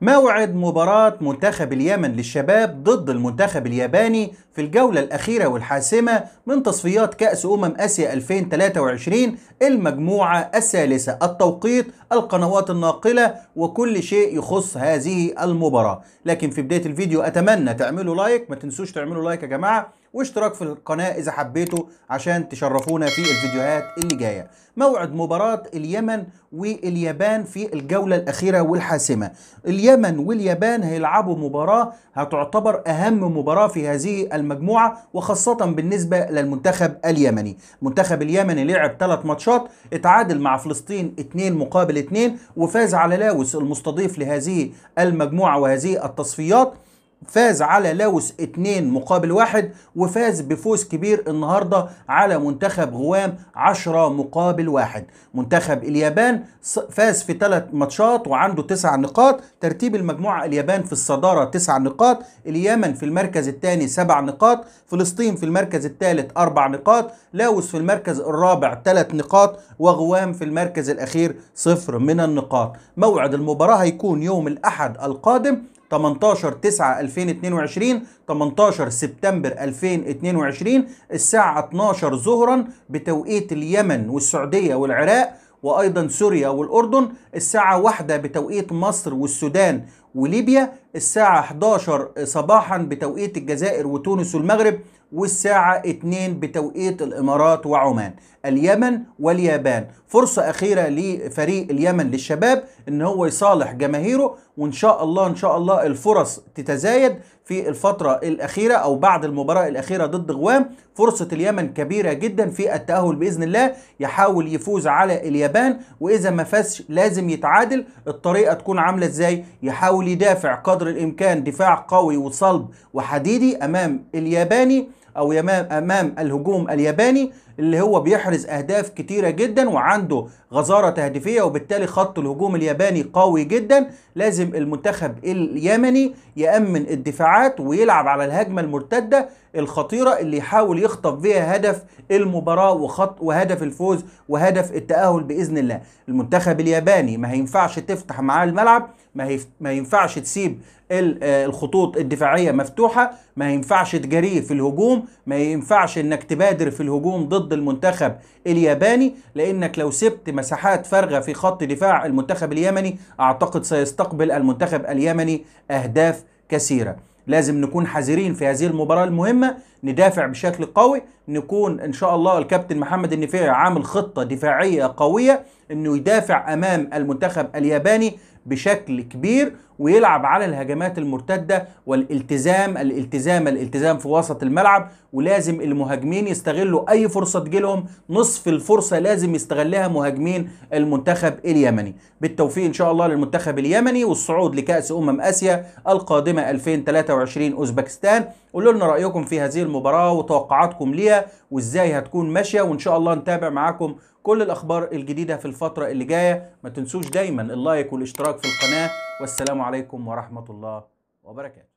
موعد مباراة منتخب اليمن للشباب ضد المنتخب الياباني في الجولة الأخيرة والحاسمة من تصفيات كأس أمم آسيا 2023 المجموعة الثالثة التوقيت القنوات الناقلة وكل شيء يخص هذه المباراة لكن في بداية الفيديو أتمنى تعملوا لايك ما تنسوش تعملوا لايك يا جماعة واشتراك في القناة إذا حبيتوا عشان تشرفونا في الفيديوهات اللي جاية موعد مباراة اليمن واليابان في الجولة الأخيرة والحاسمة اليمن واليابان هيلعبوا مباراة هتعتبر أهم مباراة في هذه المجموعة وخاصة بالنسبة للمنتخب اليمني المنتخب اليمني لعب ثلاث ماتشات اتعادل مع فلسطين 2 مقابل 2 وفاز على لاوس المستضيف لهذه المجموعة وهذه التصفيات فاز على لاوس 2 مقابل واحد وفاز بفوز كبير النهارده على منتخب غوام 10 مقابل واحد منتخب اليابان فاز في ثلاث ماتشات وعنده تسع نقاط ترتيب المجموعه اليابان في الصداره تسع نقاط اليمن في المركز الثاني سبع نقاط فلسطين في المركز الثالث اربع نقاط لاوس في المركز الرابع ثلاث نقاط وغوام في المركز الاخير صفر من النقاط موعد المباراه هيكون يوم الاحد القادم 18 9 2022 18 سبتمبر 2022 الساعة 12 ظهرا بتوقيت اليمن والسعودية والعراق وأيضا سوريا والأردن الساعة واحدة بتوقيت مصر والسودان وليبيا الساعة 11 صباحا بتوقيت الجزائر وتونس والمغرب والساعة 2 بتوقيت الإمارات وعمان اليمن واليابان فرصة أخيرة لفريق اليمن للشباب إن هو يصالح جماهيره وإن شاء الله إن شاء الله الفرص تتزايد في الفترة الأخيرة أو بعد المباراة الأخيرة ضد غوام فرصة اليمن كبيرة جدا في التأهل بإذن الله يحاول يفوز على اليابان وإذا ما فازش لازم يتعادل الطريقة تكون عاملة إزاي يحاول يحاول يدافع قدر الامكان دفاع قوي وصلب وحديدي امام الياباني او امام الهجوم الياباني اللي هو بيحرز اهداف كتيره جدا وعنده غزاره تهديفيه وبالتالي خط الهجوم الياباني قوي جدا لازم المنتخب اليمني يامن الدفاعات ويلعب على الهجمه المرتده الخطيره اللي يحاول يخطف بيها هدف المباراه وخط وهدف الفوز وهدف التاهل باذن الله المنتخب الياباني ما هينفعش تفتح معاه الملعب ما, ما ينفعش تسيب آه، الخطوط الدفاعيه مفتوحه ما ينفعش تجريه في الهجوم ما ينفعش انك تبادر في الهجوم ضد ضد المنتخب الياباني لانك لو سبت مساحات فارغه في خط دفاع المنتخب اليمني اعتقد سيستقبل المنتخب اليمني اهداف كثيره لازم نكون حذرين في هذه المباراة المهمة ندافع بشكل قوي نكون إن شاء الله الكابتن محمد النفيع عامل خطة دفاعية قوية أنه يدافع أمام المنتخب الياباني بشكل كبير ويلعب على الهجمات المرتده والالتزام الالتزام الالتزام في وسط الملعب ولازم المهاجمين يستغلوا اي فرصه تجيلهم نصف الفرصه لازم يستغلها مهاجمين المنتخب اليمني بالتوفيق ان شاء الله للمنتخب اليمني والصعود لكاس امم اسيا القادمه 2023 اوزبكستان قولوا لنا رايكم في هذه المباراه وتوقعاتكم ليها وازاي هتكون ماشيه وان شاء الله نتابع معاكم كل الأخبار الجديدة في الفترة اللي جاية ما تنسوش دايما اللايك والاشتراك في القناة والسلام عليكم ورحمة الله وبركاته